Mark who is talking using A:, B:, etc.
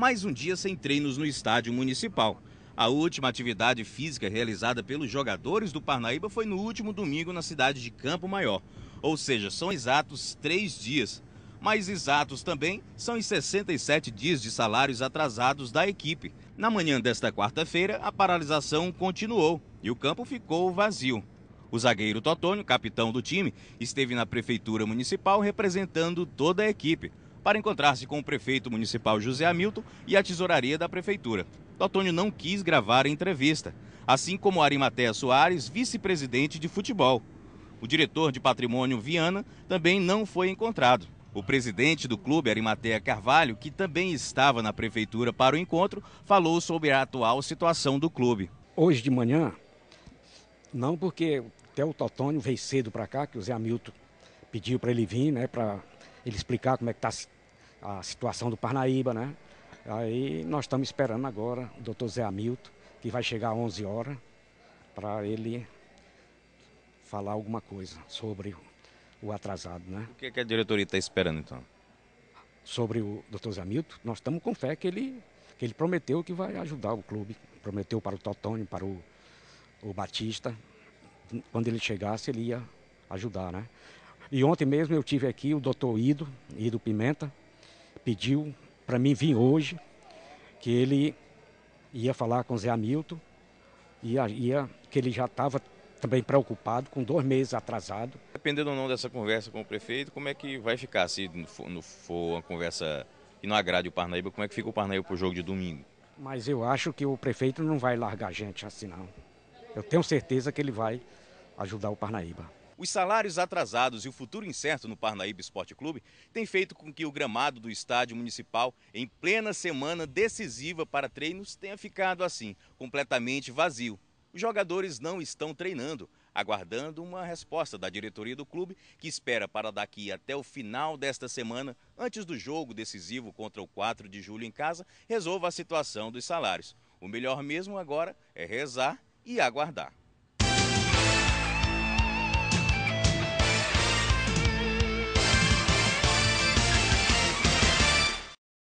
A: mais um dia sem treinos no estádio municipal. A última atividade física realizada pelos jogadores do Parnaíba foi no último domingo na cidade de Campo Maior. Ou seja, são exatos três dias. Mas exatos também são os 67 dias de salários atrasados da equipe. Na manhã desta quarta-feira, a paralisação continuou e o campo ficou vazio. O zagueiro Totônio, capitão do time, esteve na prefeitura municipal representando toda a equipe para encontrar-se com o prefeito municipal José Hamilton e a tesouraria da prefeitura. Totônio não quis gravar a entrevista, assim como Arimatea Soares, vice-presidente de futebol. O diretor de patrimônio Viana também não foi encontrado. O presidente do clube, Arimatea Carvalho, que também estava na prefeitura para o encontro, falou sobre a atual situação do clube.
B: Hoje de manhã, não porque até o Totônio veio cedo para cá, que o Zé Hamilton pediu para ele vir, né, para ele explicar como é que está a situação do Parnaíba, né? Aí nós estamos esperando agora o doutor Zé Hamilton, que vai chegar às 11 horas, para ele falar alguma coisa sobre o atrasado, né? O
A: que, é que a diretoria está esperando, então?
B: Sobre o doutor Zé Hamilton, nós estamos com fé que ele, que ele prometeu que vai ajudar o clube. Prometeu para o Totônio, para o, o Batista. Quando ele chegasse, ele ia ajudar, né? E ontem mesmo eu tive aqui o doutor Ido, Ido Pimenta, pediu para mim vir hoje, que ele ia falar com o Zé Hamilton, e ia, que ele já estava também preocupado, com dois meses atrasado.
A: Dependendo ou não dessa conversa com o prefeito, como é que vai ficar? Se não for uma conversa que não agrade o Parnaíba, como é que fica o Parnaíba para o jogo de domingo?
B: Mas eu acho que o prefeito não vai largar a gente assim, não. Eu tenho certeza que ele vai ajudar o Parnaíba.
A: Os salários atrasados e o futuro incerto no Parnaíba Esporte Clube têm feito com que o gramado do estádio municipal, em plena semana decisiva para treinos, tenha ficado assim, completamente vazio. Os jogadores não estão treinando, aguardando uma resposta da diretoria do clube, que espera para daqui até o final desta semana, antes do jogo decisivo contra o 4 de julho em casa, resolva a situação dos salários. O melhor mesmo agora é rezar e aguardar.